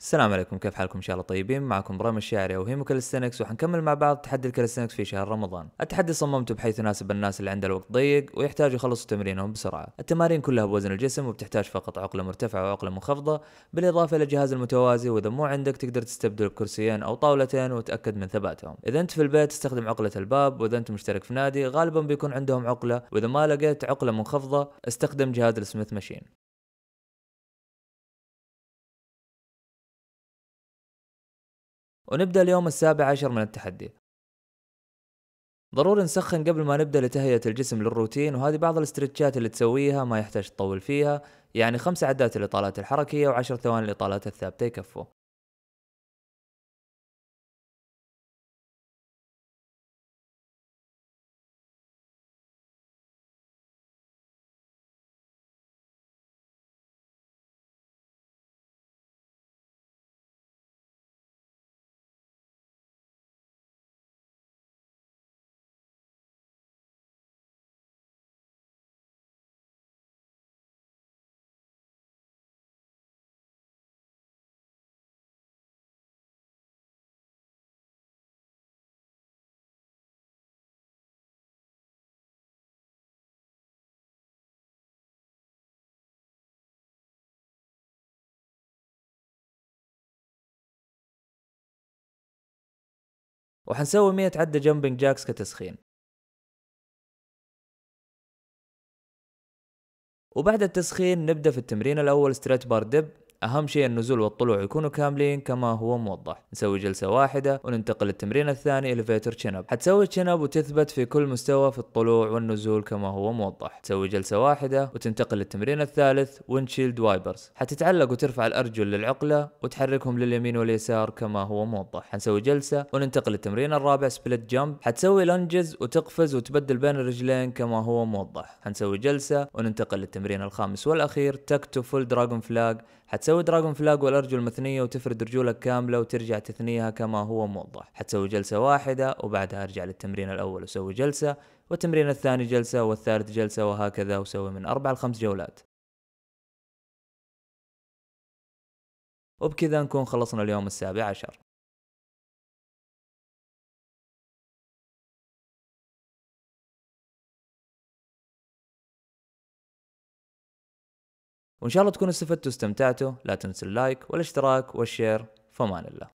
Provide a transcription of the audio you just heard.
السلام عليكم كيف حالكم ان شاء الله طيبين معكم برام الشاعري وهيمو كالستنكس وحنكمل مع بعض تحدي الكالستنكس في شهر رمضان التحدي صممته بحيث يناسب الناس اللي عندها الوقت ضيق ويحتاجوا يخلصوا تمرينهم بسرعه التمارين كلها بوزن الجسم وبتحتاج فقط عقله مرتفعه وعقله منخفضه بالاضافه الى جهاز المتوازي واذا مو عندك تقدر تستبدل بكرسيين او طاولتين وتاكد من ثباتهم اذا انت في البيت استخدم عقله الباب واذا انت مشترك في نادي غالبا بيكون عندهم عقله واذا ما لقيت عقله منخفضه استخدم جهاز السميث ماشين ونبدأ اليوم السابع عشر من التحدي ضروري نسخن قبل ما نبدأ لتهيئة الجسم للروتين وهذه بعض الاسترتشات اللي تسويها ما يحتاج تطول فيها يعني خمس عدات الإطالات الحركية وعشر ثواني الإطالات الثابتة يكفوا وحنسوي 100 عدة جامبنج جاكس كتسخين وبعد التسخين نبدأ في التمرين الأول ستريت بار دب اهم شيء النزول والطلوع يكونوا كاملين كما هو موضح نسوي جلسه واحده وننتقل للتمرين الثاني الفيتر تشين حتسوي تشين وتثبت في كل مستوى في الطلوع والنزول كما هو موضح تسوي جلسه واحده وتنتقل للتمرين الثالث ويندشيلد وايبرز حتتعلق وترفع الارجل للعقله وتحركهم لليمين واليسار كما هو موضح حنسوي جلسه وننتقل للتمرين الرابع سبلت جمب حتسوي لنجز وتقفز وتبدل بين الرجلين كما هو موضح حنسوي جلسه وننتقل للتمرين الخامس والاخير تك تو فول دراجون فلاج حتسوي حتسوي دراجون فلاج والارجل مثنيه وتفرد رجولك كامله وترجع تثنيها كما هو موضح حتسوي جلسه واحده وبعدها ارجع للتمرين الاول وسوي جلسه والتمرين الثاني جلسه والثالث جلسه وهكذا وسوي من اربع لخمس جولات وبكذا نكون خلصنا اليوم السابع عشر وإن شاء الله تكونوا استفدتوا واستمتعتوا لا تنسوا اللايك والاشتراك والشير فمان الله